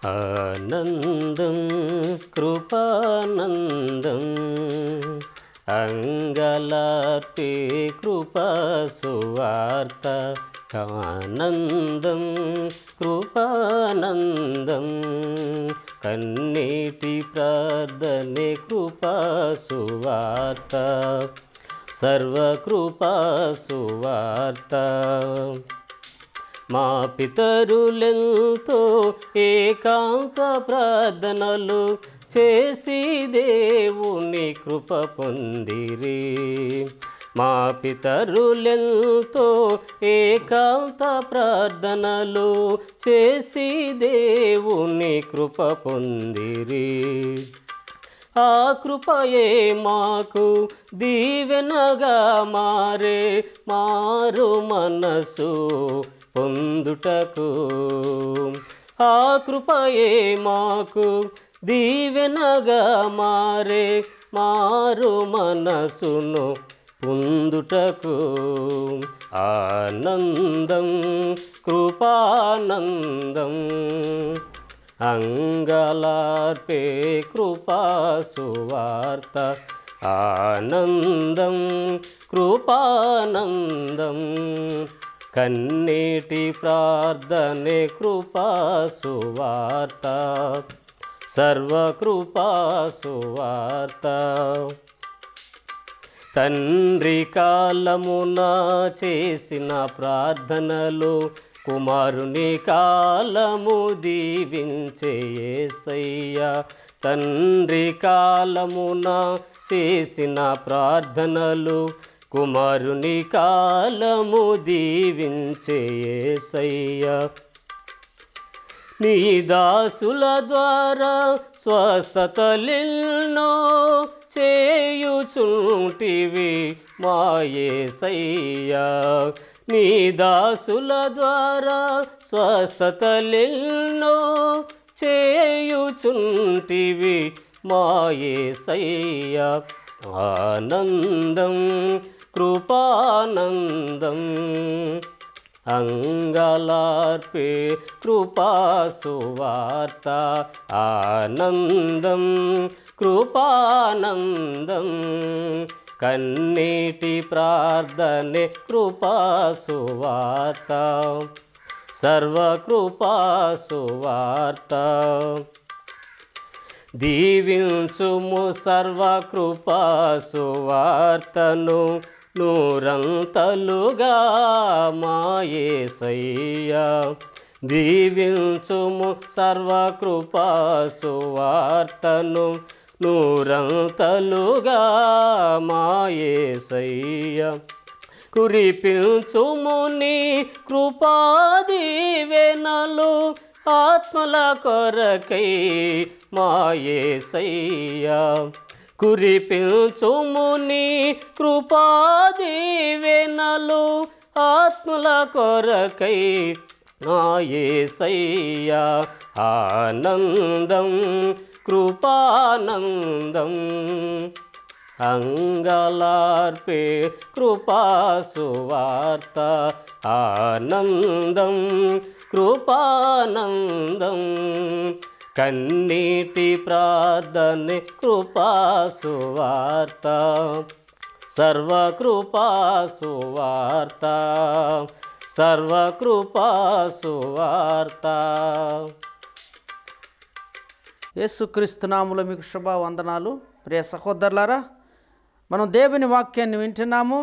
आनन्दं कृपानन्दम् अङ्गलाटे कृपासुवार्ता कनन्दं कृपानं कन्नि प्रार्थने कृपासुवार्ता सर्वकृपासुवार्ता మా పితరులెంతో ఏకాంత ప్రార్థనలు చేసి దేవుని కృప పొందిరి మా పితరులెంతో ఏకాంత ప్రార్థనలు చేసి దేవుని కృప పొందిరి ఆ కృపయే మాకు దీవెనగా మారే మారు మనసు పొందుటకు ఆ కృపయే మాకు దీవెనగా మారే మారు మనసును పొందుటకు ఆనందం కృపానందం అంగలార్పే కృపా సువార్త ఆనందం కృపానందం కన్నీటి ప్రార్థనే కృపాసువార్త సువార్త సర్వకృపా సువార్త తండ్రి కాలమున చేసిన ప్రార్థనలు కుమారుని కాలము దీవించేసయ్య తండ్రి కాలమున చేసిన ప్రార్థనలు కుమారుని కాలము దీవించేసయ్యా నీ దాసుల ద్వారా స్వస్థతలిల్నో చేయుచుంటివి మాయేసయ్య నీ దాసుల ద్వారా స్వస్థతలిల్నో చేయుచుంటివి మాయేసయ్య ఆనందం కృపానందం అంగళార్పే కృపాసువార్త ఆనందం కృపానందం కన్నీటి ప్రార్థనే కృపాసువార్త సర్వకృపాసువార్త దీవించుము సర్వకృపాసువార్తను నూరంతలుగా మాయేసయ్య దీవించుము సర్వకృపా సువార్తను నూరంతలుగా మాయేసయ్య కురిపించుముని నీ కృపాదివెనలు ఆత్మల కొరకై మాయేసయ్యా కురి కురిపిల్చుముని కృపాదీవెనలు ఆత్మల కొరకై నాయసయ్య ఆనందం కృపానందం అంగళార్పే కృపాసువార్త ఆనందం కృపానందం కన్నీటి ప్రార్థన కృపాసువార్త సువార్త సర్వకృపా యేసుక్రీస్తు సర్వకృపా మీకు శుభవందనాలు ప్రియ సహోదరులారా మనం దేవుని వాక్యాన్ని వింటున్నాము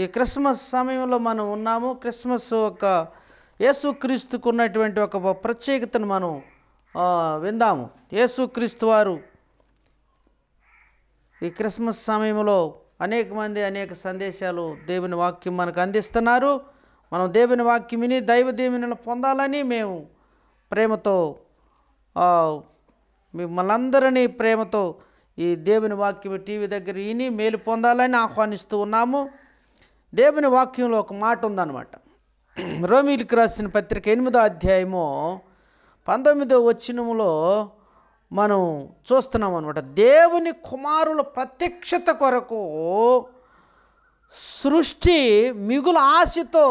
ఈ క్రిస్మస్ సమయంలో మనం ఉన్నాము క్రిస్మస్ ఒక యేసుక్రీస్తుకు ఉన్నటువంటి ఒక ప్రత్యేకతను మనం విందాము యేసుక్రీస్తు వారు ఈ క్రిస్మస్ సమయంలో అనేక మంది అనేక సందేశాలు దేవుని వాక్యం మనకు అందిస్తున్నారు మనం దేవుని వాక్యం విని దైవ దీవెనలు పొందాలని మేము ప్రేమతో మిమ్మల్ని ప్రేమతో ఈ దేవుని వాక్యం టీవీ దగ్గర విని మేలు పొందాలని ఆహ్వానిస్తూ ఉన్నాము దేవుని వాక్యంలో ఒక మాట ఉందన్నమాట రోమిలికి రాసిన పత్రిక ఎనిమిదో అధ్యాయము పంతొమ్మిదో వచ్చినములో మనం చూస్తున్నాం అనమాట దేవుని కుమారుల ప్రత్యక్షత కొరకు సృష్టి మిగులు ఆశతో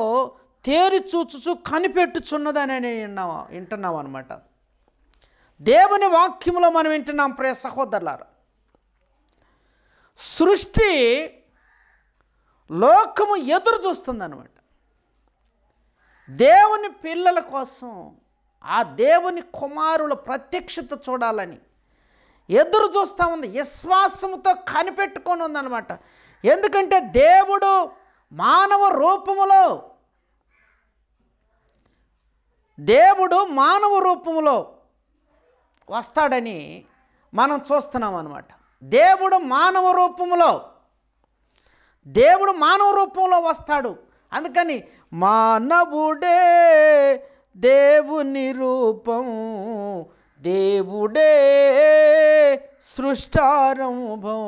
తేరి చూచుచు కనిపెట్టుచున్నదని విన్నావా వింటున్నాం అనమాట దేవుని వాక్యంలో మనం వింటున్నాం ప్రియ సహోదరులారు సృష్టి లోకము ఎదురు అనమాట దేవుని పిల్లల కోసం ఆ దేవుని కుమారుల ప్రత్యక్షత చూడాలని ఎదురు చూస్తూ ఉంది విశ్వాసంతో కనిపెట్టుకొని ఉందన్నమాట ఎందుకంటే దేవుడు మానవ రూపములో దేవుడు మానవ రూపములో వస్తాడని మనం చూస్తున్నాం అనమాట దేవుడు మానవ రూపంలో దేవుడు మానవ రూపంలో వస్తాడు అందుకని మానవుడే దేవుని రూపం దేవుడే సృష్టారంభం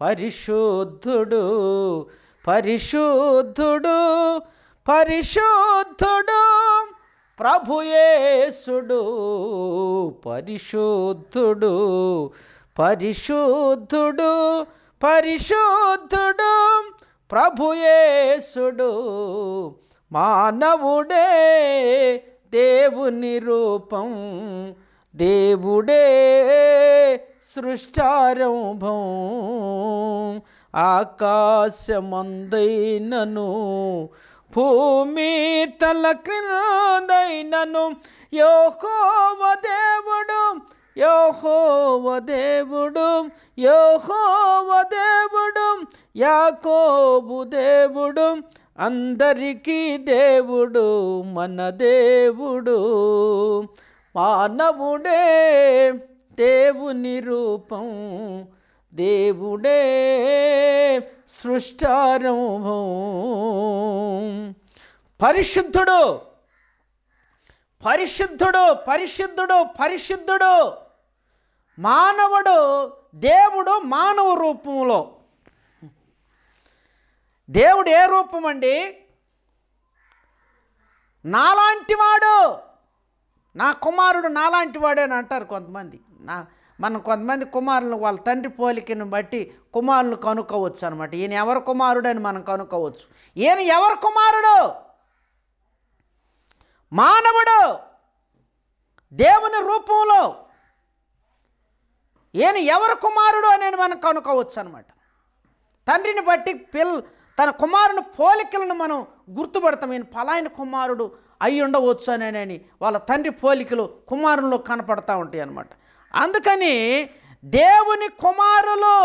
పరిశుద్ధుడు పరిశుద్ధుడు పరిశుద్ధుడు ప్రభుయేసుడు పరిశుద్ధుడు పరిశుద్ధుడు పరిశుద్ధుడు ప్రభుయేసుడు మానవుడే దేవుని రూపం దేవుడే సృష్టారంభం ఆకాశమందైనను భూమి తల క్రిందైనను యోహోవ దేవుడు యోహోవ దేవుడు యోహోవ దేవుడు యాకోబు దేవుడు అందరికీ దేవుడు మన దేవుడు మానవుడే దేవుని రూపం దేవుడే సృష్టారంభం పరిశుద్ధుడు పరిశుద్ధుడు పరిశుద్ధుడు పరిశుద్ధుడు మానవుడు దేవుడు మానవ రూపంలో దేవుడు ఏ రూపం అండి నాలాంటివాడు నా కుమారుడు నాలాంటివాడే అని అంటారు కొంతమంది నా మనం కొంతమంది కుమారులు వాళ్ళ తండ్రి పోలికను బట్టి కుమారులు కనుక్కోవచ్చు అనమాట ఈయన ఎవరి కుమారుడు అని మనం కనుక్కోవచ్చు ఈయన ఎవరి కుమారుడు మానవుడు దేవుని రూపంలో ఈయన ఎవరి కుమారుడు అని మనం కనుక్కోవచ్చు అనమాట తండ్రిని బట్టి పిల్ల తన కుమారుని పోలికలను మనం గుర్తుపడతాం ఈయన పలాయన కుమారుడు అయి ఉండవచ్చు అని వాళ్ళ తండ్రి పోలికలు కుమారుల్లో కనపడతా ఉంటాయి అన్నమాట అందుకని దేవుని కుమారులు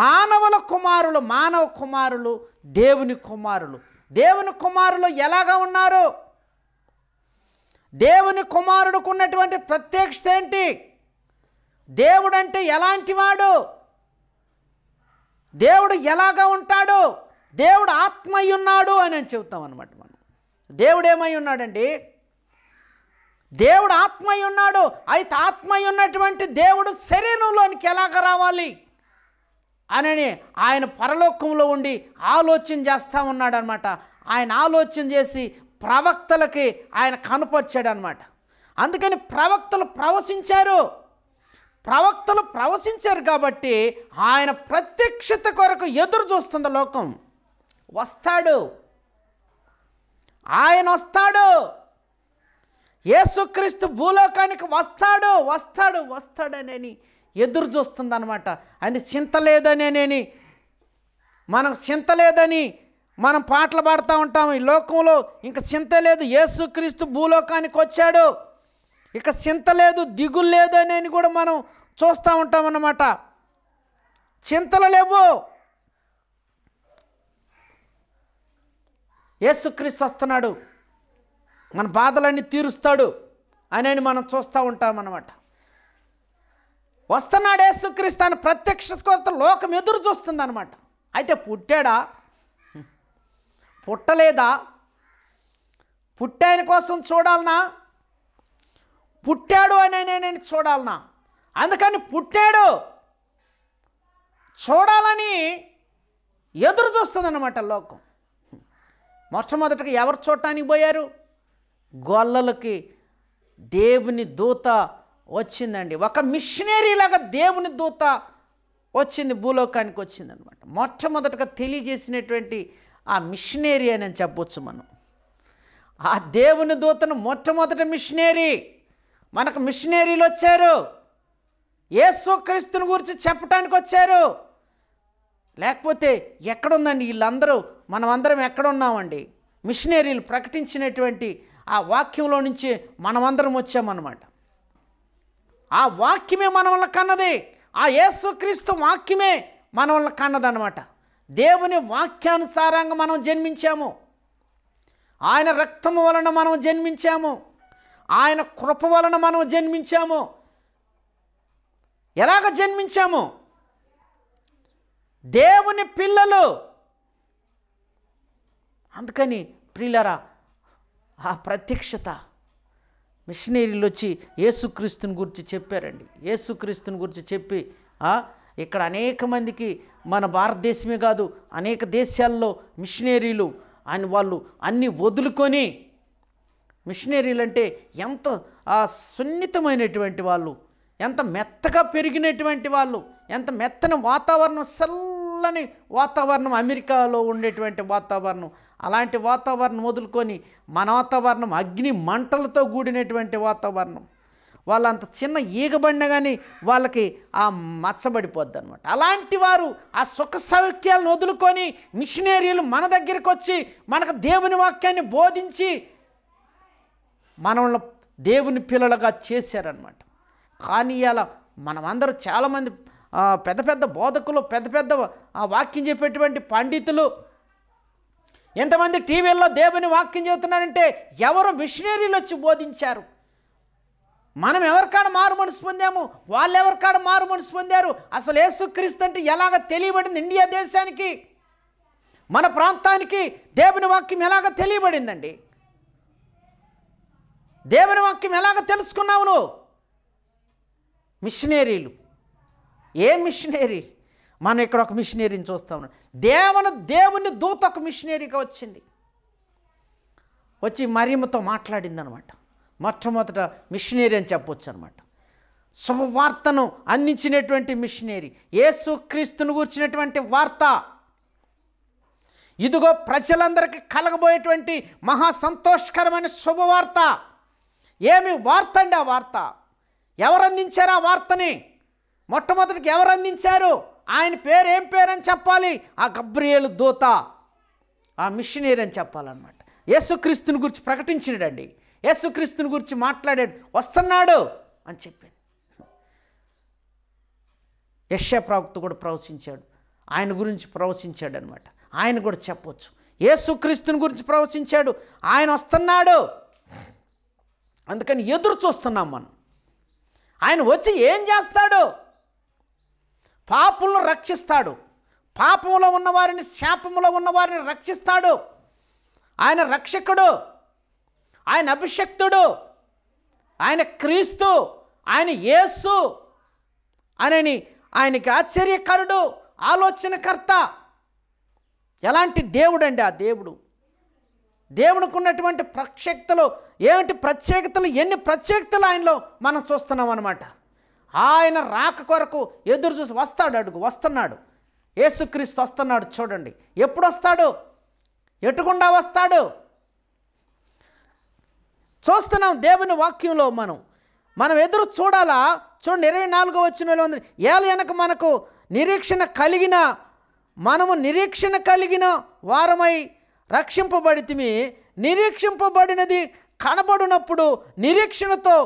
మానవుల కుమారులు మానవ కుమారులు దేవుని కుమారులు దేవుని కుమారులు ఎలాగ ఉన్నారు దేవుని కుమారుడుకున్నటువంటి ప్రత్యక్షత ఏంటి దేవుడంటే ఎలాంటి వాడు దేవుడు ఎలాగ ఉంటాడు దేవుడు ఆత్మయ్య ఉన్నాడు అని చెబుతాం అనమాట మనం దేవుడు ఏమై ఉన్నాడండి దేవుడు ఆత్మయ్య ఉన్నాడు అయితే ఆత్మయ్య ఉన్నటువంటి దేవుడు శరీరంలోనికి ఎలాగ రావాలి అనని ఆయన పరలోకంలో ఉండి ఆలోచన చేస్తూ ఉన్నాడనమాట ఆయన ఆలోచన చేసి ప్రవక్తలకి ఆయన అనమాట అందుకని ప్రవక్తలు ప్రవశించారు ప్రవక్తలు ప్రవశించారు కాబట్టి ఆయన ప్రత్యక్షత కొరకు ఎదురు చూస్తుంది లోకం వస్తాడు ఆయన వస్తాడు యేసుక్రీస్తు భూలోకానికి వస్తాడు వస్తాడు వస్తాడనేని ఎదురు చూస్తుంది అనమాట అది చింత లేదనేని మనకు చింత లేదని మనం పాటలు పాడుతూ ఉంటాము ఈ లోకంలో ఇంకా చింత లేదు యేసుక్రీస్తు భూలోకానికి వచ్చాడు ఇక చింత లేదు దిగులు లేదు అనేది కూడా మనం చూస్తూ ఉంటామన్నమాట చింతలు లేవు యేసుక్రీస్తు వస్తున్నాడు మన బాధలన్నీ తీరుస్తాడు అనేది మనం చూస్తూ ఉంటామన్నమాట వస్తున్నాడు యేసుక్రీస్తు అని ప్రత్యక్ష కొరత లోకం ఎదురు చూస్తుంది అనమాట అయితే పుట్టాడా పుట్టలేదా పుట్టాయన కోసం చూడాలనా పుట్టాడు అని నేను చూడాలన్నా అందుకని పుట్టాడు చూడాలని ఎదురు చూస్తుందన్నమాట లోకం మొట్టమొదటిగా ఎవరు చూడటానికి పోయారు గొల్లలకి దేవుని దూత వచ్చిందండి ఒక మిషనరీలాగా దేవుని దూత వచ్చింది భూలోకానికి వచ్చిందనమాట మొట్టమొదటగా తెలియజేసినటువంటి ఆ మిషనరీ అని చెప్పవచ్చు మనం ఆ దేవుని దూతను మొట్టమొదట మిషనరీ మనకు మిషనరీలు వచ్చారు ఏసుక్రీస్తుని గురించి చెప్పడానికి వచ్చారు లేకపోతే ఎక్కడుందండి వీళ్ళందరూ మనమందరం ఎక్కడున్నామండి మిషనరీలు ప్రకటించినటువంటి ఆ వాక్యంలో నుంచి మనమందరం వచ్చామన్నమాట ఆ వాక్యమే మనల్ని కన్నది ఆ యేసుక్రీస్తు వాక్యమే మనల్ని కన్నదన్నమాట దేవుని వాక్యానుసారంగా మనం జన్మించాము ఆయన రక్తము వలన మనం జన్మించాము ఆయన కృప వలన మనం జన్మించాము ఎలాగ జన్మించాము దేవుని పిల్లలు అందుకని ప్రియులరా ఆ ప్రత్యక్షత మిషనరీలు వచ్చి యేసుక్రీస్తుని గురించి చెప్పారండి యేసుక్రీస్తుని గురించి చెప్పి ఇక్కడ అనేక మందికి మన భారతదేశమే కాదు అనేక దేశాల్లో మిషనరీలు అని వాళ్ళు అన్నీ వదులుకొని మిషనరీలు అంటే ఎంత సున్నితమైనటువంటి వాళ్ళు ఎంత మెత్తగా పెరిగినటువంటి వాళ్ళు ఎంత మెత్తని వాతావరణం చల్లని వాతావరణం అమెరికాలో ఉండేటువంటి వాతావరణం అలాంటి వాతావరణం వదులుకొని మన వాతావరణం అగ్ని మంటలతో కూడినటువంటి వాతావరణం వాళ్ళు అంత చిన్న ఈగబడిన కానీ వాళ్ళకి ఆ మచ్చబడిపోద్ది అనమాట అలాంటి వారు ఆ సుఖ సౌఖ్యాలను వదులుకొని మిషనరీలు మన దగ్గరికి వచ్చి మనకు దేవుని వాక్యాన్ని బోధించి మనల్ని దేవుని పిల్లలుగా చేశారనమాట కానీ ఇలా మనమందరూ చాలామంది పెద్ద పెద్ద బోధకులు పెద్ద పెద్ద వాక్యం చెప్పేటువంటి పండితులు ఎంతమంది టీవీల్లో దేవుని వాక్యం చెబుతున్నారంటే ఎవరు మిషనరీలు వచ్చి బోధించారు మనం ఎవరికాడ మారు మనసు పొందాము వాళ్ళు ఎవరికాడ మారు మనసు పొందారు అసలు యేసుక్రీస్తు అంటే ఎలాగ తెలియబడింది ఇండియా దేశానికి మన ప్రాంతానికి దేవుని వాక్యం ఎలాగ తెలియబడిందండి దేవుని వాక్యం ఎలాగ తెలుసుకున్నావు నువ్వు మిషనరీలు ఏ మిషనరీ మనం ఇక్కడ ఒక మిషనరీని చూస్తా ఉన్నాం దేవుని దేవుని దూత ఒక మిషనరీగా వచ్చింది వచ్చి మాట్లాడింది అనమాట మొట్టమొదట మిషనరీ అని చెప్పొచ్చు అనమాట శుభవార్తను అందించినటువంటి మిషనరీ యేసు క్రీస్తును కూర్చినటువంటి వార్త ఇదిగో ప్రజలందరికీ కలగబోయేటువంటి మహా సంతోషకరమైన శుభవార్త ఏమి వార్త అండి ఆ వార్త ఎవరందించారు ఆ వార్తని మొట్టమొదటికి ఎవరు అందించారు ఆయన పేరు ఏం పేరు అని చెప్పాలి ఆ గబ్రియేలు దూత ఆ మిషనరీ అని చెప్పాలన్నమాట యేసుక్రీస్తుని గురించి ప్రకటించినడండి యేసుక్రీస్తుని గురించి మాట్లాడాడు వస్తున్నాడు అని చెప్పింది యశ్య ప్రవక్త కూడా ప్రవచించాడు ఆయన గురించి ప్రవచించాడు అనమాట ఆయన కూడా చెప్పొచ్చు యేసుక్రీస్తుని గురించి ప్రవచించాడు ఆయన వస్తున్నాడు అందుకని ఎదురు చూస్తున్నాం మనం ఆయన వచ్చి ఏం చేస్తాడు పాపులను రక్షిస్తాడు పాపములో ఉన్నవారిని శాపములో ఉన్నవారిని రక్షిస్తాడు ఆయన రక్షకుడు ఆయన అభిషక్తుడు ఆయన క్రీస్తు ఆయన యేసు అనని ఆయనకి ఆశ్చర్యకరుడు ఆలోచనకర్త ఎలాంటి దేవుడండి ఆ దేవుడు దేవునికి ఉన్నటువంటి ప్రత్యేకతలు ఏమిటి ప్రత్యేకతలు ఎన్ని ప్రత్యేకతలు ఆయనలో మనం చూస్తున్నాం అనమాట ఆయన రాక కొరకు ఎదురు చూసి వస్తాడు అడుగు వస్తున్నాడు ఏసుక్రీస్తు వస్తున్నాడు చూడండి ఎప్పుడు వస్తాడు ఎటుకుండా వస్తాడు చూస్తున్నాం దేవుని వాక్యంలో మనం మనం ఎదురు చూడాలా చూడండి ఇరవై నాలుగో వచ్చిన ఉంది ఏళ్ళ వెనక మనకు నిరీక్షణ కలిగిన మనము నిరీక్షణ కలిగిన వారమై రక్షింపబడితిమి నిరీక్షింపబడినది కనబడినప్పుడు నిరీక్షణతో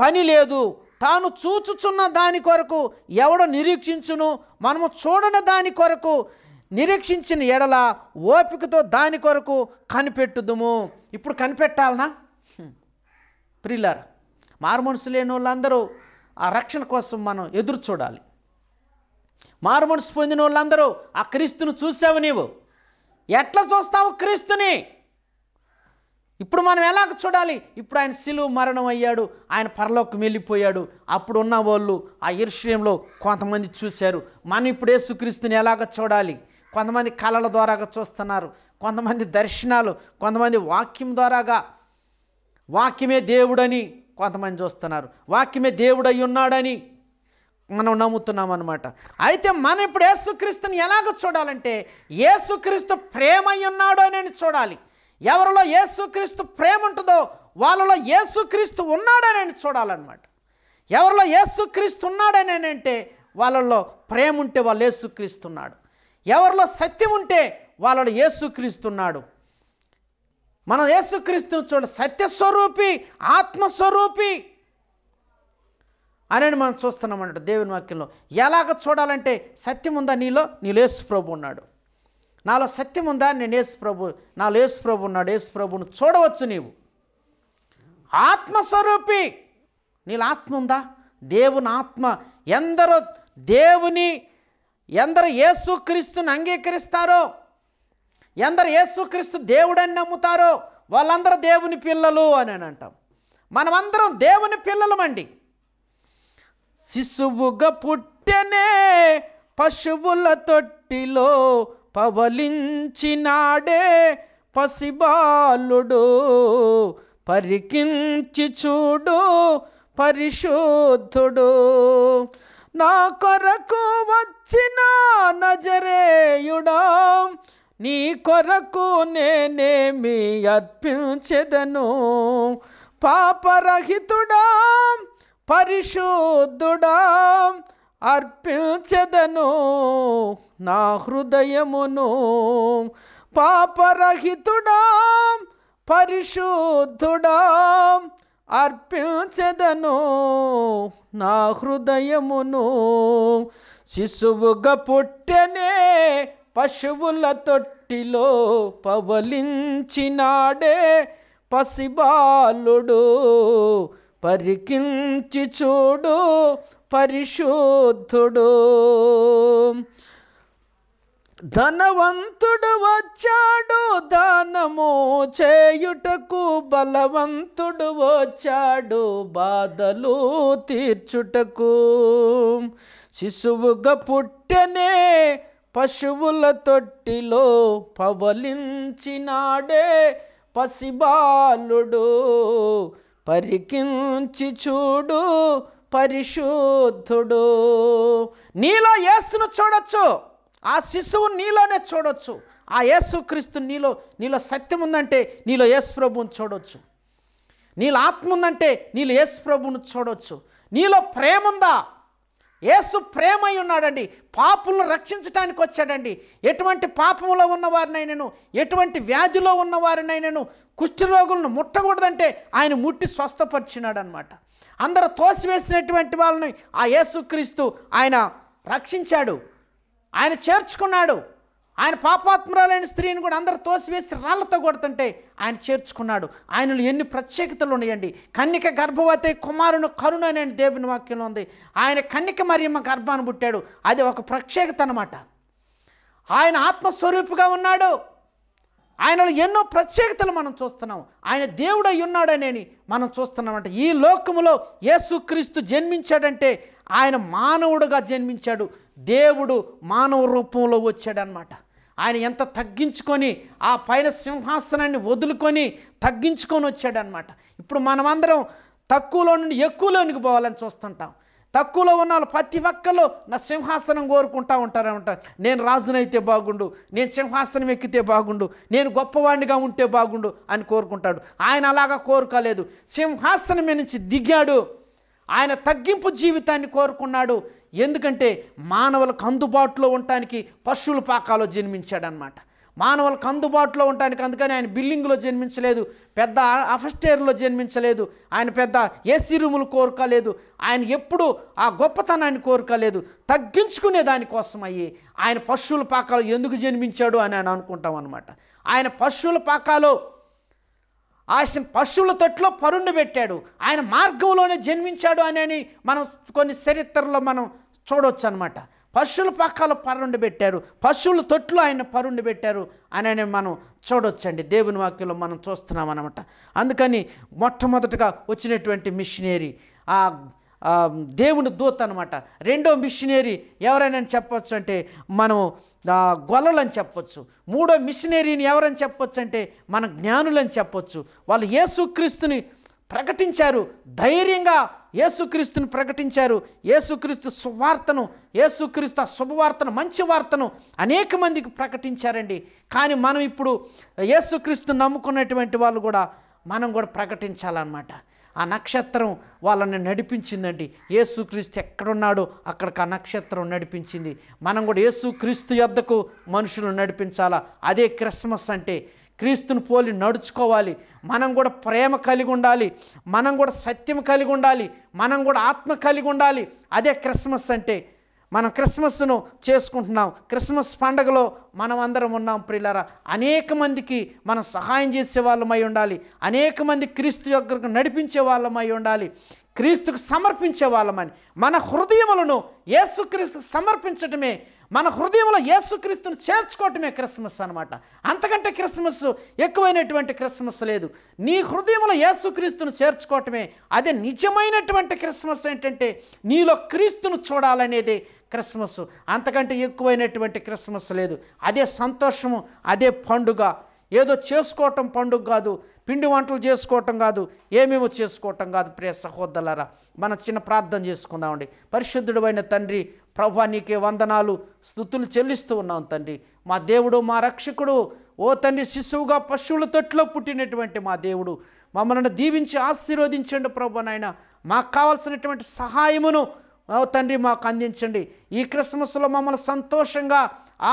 పని లేదు తాను చూచుచున్న దాని కొరకు ఎవడ నిరీక్షించును మనము చూడని దాని కొరకు నిరీక్షించిన ఎడల ఓపికతో దాని కొరకు కనిపెట్టుదుము ఇప్పుడు కనిపెట్టాలనా ప్రిల్లర్ మనసు లేని వాళ్ళందరూ ఆ రక్షణ కోసం మనం ఎదురు చూడాలి మనసు పొందిన వాళ్ళందరూ ఆ క్రీస్తును చూసావు నీవు ఎట్లా చూస్తావు క్రీస్తుని ఇప్పుడు మనం ఎలా చూడాలి ఇప్పుడు ఆయన శిలువు మరణం అయ్యాడు ఆయన పరలోకి వెళ్ళిపోయాడు అప్పుడు ఉన్న వాళ్ళు ఆ ఈర్ష్యంలో కొంతమంది చూశారు మనం ఇప్పుడు యేసుక్రీస్తుని ఎలాగ చూడాలి కొంతమంది కళల ద్వారాగా చూస్తున్నారు కొంతమంది దర్శనాలు కొంతమంది వాక్యం ద్వారాగా వాక్యమే దేవుడని కొంతమంది చూస్తున్నారు వాక్యమే దేవుడై ఉన్నాడని మనం నమ్ముతున్నాం అనమాట అయితే మనం ఇప్పుడు ఏసుక్రీస్తుని ఎలాగ చూడాలంటే ఏసుక్రీస్తు ప్రేమ ఉన్నాడో నేను చూడాలి ఎవరిలో ఏసుక్రీస్తు ప్రేమ ఉంటుందో వాళ్ళలో ఏసుక్రీస్తు ఉన్నాడో నేను చూడాలన్నమాట ఎవరిలో ఏసుక్రీస్తు ఉన్నాడని అంటే వాళ్ళలో ప్రేమ ఉంటే వాళ్ళు ఏసుక్రీస్తున్నాడు ఎవరిలో సత్యం ఉంటే వాళ్ళలో ఏసుక్రీస్తున్నాడు మన యేసుక్రీస్తుని చూడ సత్యస్వరూపి ఆత్మస్వరూపి అని మనం చూస్తున్నామంట దేవుని వాక్యంలో ఎలాగ చూడాలంటే సత్యం ఉందా నీలో నీ యేసు ప్రభు ఉన్నాడు నాలో సత్యం ఉందా నేను యేసు ప్రభు నాలో యేసు ప్రభు ఉన్నాడు యేసు ప్రభును చూడవచ్చు నీవు ఆత్మస్వరూపి నీళ్ళ ఆత్మ ఉందా దేవుని ఆత్మ ఎందరో దేవుని ఎందరు యేసుక్రీస్తుని అంగీకరిస్తారో ఎందరు యేసుక్రీస్తు దేవుడని నమ్ముతారో వాళ్ళందరూ దేవుని పిల్లలు అని అంటాం మనమందరం దేవుని పిల్లలమండి శిశువుగా పుట్టెనే పశువుల తొట్టిలో పవలించినాడే పసిబాలుడు పరికించి చూడు పరిశుద్ధుడు నా కొరకు వచ్చిన నజరేయుడా నీ కొరకు నేనేమి అర్పించెదను పాపరహితుడా పరిశుద్ధుడా అర్పించదను నా హృదయమును పాపరహితుడా పరిశుద్ధుడా అర్పించదను నా హృదయమును శిశువుగా పుట్టెనే పశువుల తొట్టిలో పవలించినాడే పసిబాలుడు పరికించి చూడు పరిశుద్ధుడు ధనవంతుడు వచ్చాడు దానము చేయుటకు బలవంతుడు వచ్చాడు బాధలు తీర్చుటకు శిశువుగా పుట్టెనే పశువుల తొట్టిలో పవలించినాడే పసిబాలుడు పరికించి చూడు పరిశుద్ధుడు నీలో యేసును చూడొచ్చు ఆ శిశువు నీలోనే చూడొచ్చు ఆ యేసుక్రీస్తు నీలో నీలో సత్యం ఉందంటే నీలో యేసు ప్రభువును చూడొచ్చు నీలో ఆత్మ ఉందంటే నీలో యేసు ప్రభువును చూడొచ్చు నీలో ప్రేమ ఉందా యేసు ప్రేమై ఉన్నాడండి పాపులను రక్షించడానికి వచ్చాడండి ఎటువంటి పాపములో నేను ఎటువంటి వ్యాధిలో ఉన్నవారినైనను కుష్ఠరోగులను ముట్టకూడదంటే ఆయన ముట్టి స్వస్థపరిచినాడు అనమాట అందరు తోసివేసినటువంటి వాళ్ళని ఆ యేసుక్రీస్తు ఆయన రక్షించాడు ఆయన చేర్చుకున్నాడు ఆయన పాపాత్మరాలైన స్త్రీని కూడా అందరు తోసివేసి రాళ్లతో కొడుతుంటే ఆయన చేర్చుకున్నాడు ఆయనలో ఎన్ని ప్రత్యేకతలు ఉన్నాయండి కన్నిక గర్భవతి కుమారుని కరుణ అనే దేవుని వాక్యంలో ఉంది ఆయన కన్నిక మరియమ్మ గర్భాన్ని పుట్టాడు అది ఒక ప్రత్యేకత అనమాట ఆయన ఆత్మస్వరూపుగా ఉన్నాడు ఆయనలో ఎన్నో ప్రత్యేకతలు మనం చూస్తున్నాం ఆయన దేవుడు అయి ఉన్నాడనేని మనం చూస్తున్నామంటే ఈ లోకములో యేసుక్రీస్తు జన్మించాడంటే ఆయన మానవుడుగా జన్మించాడు దేవుడు మానవ రూపంలో వచ్చాడనమాట ఆయన ఎంత తగ్గించుకొని ఆ పైన సింహాసనాన్ని వదులుకొని తగ్గించుకొని వచ్చాడనమాట ఇప్పుడు మనమందరం తక్కువలో నుండి ఎక్కువలోనికి పోవాలని చూస్తుంటాం తక్కువలో ఉన్న వాళ్ళు ప్రతి ఒక్కళ్ళు నా సింహాసనం కోరుకుంటా ఉంటారనమాట నేను రాజునైతే బాగుండు నేను సింహాసనం ఎక్కితే బాగుండు నేను గొప్పవాడిగా ఉంటే బాగుండు అని కోరుకుంటాడు ఆయన అలాగా కోరుకోలేదు సింహాసనం నుంచి దిగాడు ఆయన తగ్గింపు జీవితాన్ని కోరుకున్నాడు ఎందుకంటే మానవులకు అందుబాటులో ఉండటానికి పశువుల పాకాలో జన్మించాడనమాట మానవులకు అందుబాటులో ఉండటానికి అందుకని ఆయన బిల్డింగ్లో జన్మించలేదు పెద్ద అఫస్టేర్లో జన్మించలేదు ఆయన పెద్ద ఏసీ రూములు కోరుకోలేదు ఆయన ఎప్పుడు ఆ గొప్పతనాన్ని కోరుకోలేదు తగ్గించుకునే దానికోసం అయ్యి ఆయన పశువుల పాకాలు ఎందుకు జన్మించాడు అని ఆయన అనుకుంటాం అనమాట ఆయన పశువుల పాకాలో ఆయన పశువుల తొట్లో పరుండు పెట్టాడు ఆయన మార్గంలోనే జన్మించాడు అని మనం కొన్ని చరిత్రలో మనం చూడవచ్చు అనమాట పశువుల పక్కల పరుండు పెట్టారు పశువుల తొట్లో ఆయన పరుండు పెట్టారు అని మనం చూడొచ్చండి దేవుని వాక్యంలో మనం చూస్తున్నాం అనమాట అందుకని మొట్టమొదటగా వచ్చినటువంటి మిషనరీ ఆ దేవుని దూత అనమాట రెండో మిషనరీ ఎవరైనా చెప్పొచ్చు అంటే మనము గొల్లలని చెప్పొచ్చు మూడో మిషనరీని ఎవరని చెప్పొచ్చు అంటే మన జ్ఞానులని చెప్పొచ్చు వాళ్ళు యేసుక్రీస్తుని ప్రకటించారు ధైర్యంగా యేసుక్రీస్తుని ప్రకటించారు యేసుక్రీస్తు సువార్తను యేసుక్రీస్తు శుభవార్తను మంచి వార్తను అనేక మందికి ప్రకటించారండి కానీ మనం ఇప్పుడు యేసుక్రీస్తు నమ్ముకున్నటువంటి వాళ్ళు కూడా మనం కూడా ప్రకటించాలన్నమాట ఆ నక్షత్రం వాళ్ళని నడిపించిందండి ఏసుక్రీస్తు ఎక్కడున్నాడో అక్కడికి ఆ నక్షత్రం నడిపించింది మనం కూడా ఏసుక్రీస్తు యొద్దకు మనుషులను నడిపించాలా అదే క్రిస్మస్ అంటే క్రీస్తుని పోలి నడుచుకోవాలి మనం కూడా ప్రేమ కలిగి ఉండాలి మనం కూడా సత్యం కలిగి ఉండాలి మనం కూడా ఆత్మ కలిగి ఉండాలి అదే క్రిస్మస్ అంటే మనం క్రిస్మస్ను చేసుకుంటున్నాం క్రిస్మస్ పండగలో మనం అందరం ఉన్నాం ప్రిల్లరా అనేక మందికి మనం సహాయం చేసే వాళ్ళమై ఉండాలి అనేక మంది క్రీస్తు దగ్గరకు నడిపించే వాళ్ళమై ఉండాలి క్రీస్తుకు సమర్పించే వాళ్ళమని మన హృదయములను ఏసుక్రీస్తు సమర్పించటమే మన హృదయంలో యేసుక్రీస్తును చేర్చుకోవటమే క్రిస్మస్ అనమాట అంతకంటే క్రిస్మస్ ఎక్కువైనటువంటి క్రిస్మస్ లేదు నీ హృదయంలో ఏసుక్రీస్తును చేర్చుకోవటమే అదే నిజమైనటువంటి క్రిస్మస్ ఏంటంటే నీలో క్రీస్తును చూడాలనేది క్రిస్మస్ అంతకంటే ఎక్కువైనటువంటి క్రిస్మస్ లేదు అదే సంతోషము అదే పండుగ ఏదో చేసుకోవటం పండుగ కాదు పిండి వంటలు చేసుకోవటం కాదు ఏమేమో చేసుకోవటం కాదు ప్రియ సహోదరులరా మన చిన్న ప్రార్థన చేసుకుందామండి పరిశుద్ధుడు అయిన తండ్రి ప్రభా నీకే వందనాలు స్థుతులు చెల్లిస్తూ ఉన్నాం తండ్రి మా దేవుడు మా రక్షకుడు ఓ తండ్రి శిశువుగా పశువుల తొట్లో పుట్టినటువంటి మా దేవుడు మమ్మల్ని దీవించి ఆశీర్వదించండి ప్రభు నాయన మాకు కావాల్సినటువంటి సహాయమును తండ్రి మాకు అందించండి ఈ క్రిస్మస్లో మమ్మల్ని సంతోషంగా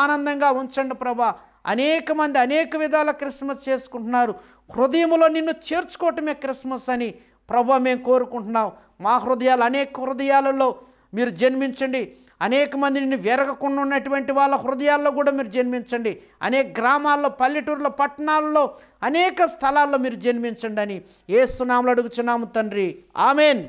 ఆనందంగా ఉంచండి ప్రభా అనేక మంది అనేక విధాల క్రిస్మస్ చేసుకుంటున్నారు హృదయంలో నిన్ను చేర్చుకోవటమే క్రిస్మస్ అని ప్రభా మేము కోరుకుంటున్నాం మా హృదయాలు అనేక హృదయాలలో మీరు జన్మించండి అనేక మంది నిన్ను వెరగకుండా ఉన్నటువంటి వాళ్ళ హృదయాల్లో కూడా మీరు జన్మించండి అనేక గ్రామాల్లో పల్లెటూర్ల పట్టణాల్లో అనేక స్థలాల్లో మీరు జన్మించండి అని ఏ సునాములు అడుగుచున్నాము తండ్రి ఆమెన్